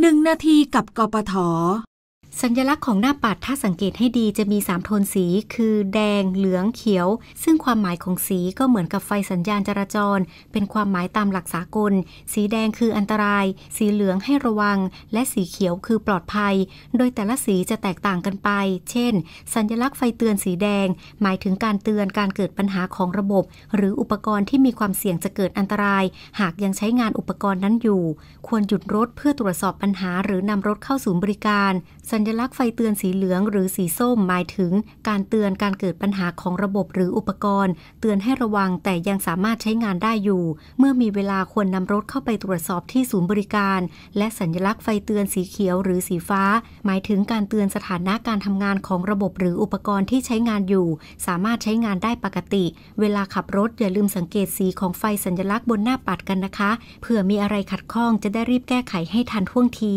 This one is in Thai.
หนึ่งนาทีกับกปทสัญลักษณ์ของหน้าปัดถ้าสังเกตให้ดีจะมี3โทนสีคือแดงเหลืองเขียว ซึ่งความหมายของสีก็เหมือนกับไฟสัญญาณจราจร เป็นความหมายตามหลักสากล สีแดงคืออันตราย สีเหลืองให้ระวัง และสีเขียวคือปลอดภัย โดยแต่ละสีจะแตกต่างกันไป เช่น สัญลักษณ์ไฟเตือนสีแดง หมายถึงการเตือนการเกิดปัญหาของระบบ หรืออุปกรณ์ที่มีความเสี่ยงจะเกิดอันตราย หากยังใช้งานอุปกรณ์นั้นอยู่ ควรหยุดรถเพื่อตรวจสอบปัญหาหรือนำรถเข้าศูนย์บริการสัญญลักษณ์ไฟเตือนสีเหลืองหรือสีส้ม หมายถึง การเตือนการเกิดปัญหาของระบบหรืออุปกรณ์ เตือนให้ระวังแต่ยังสามารถใช้งานได้อยู่ เมื่อมีเวลาควรนำรถเข้าไปตรวจสอบที่ศูนย์บริการและสัญลักษณ์ไฟเตือนสีเขียวหรือสีฟ้า หมายถึงการเตือนสถานะการทำงานของระบบหรืออุปกรณ์ที่ใช้งานอยู่ สามารถใช้งานได้ปกติ เวลาขับรถอย่าลืมสังเกตสีของไฟสัญลักษณ์บนหน้าปัดกันนะคะเผื่อมีอะไรขัดข้องจะได้รีบแก้ไขให้ทันท่วงที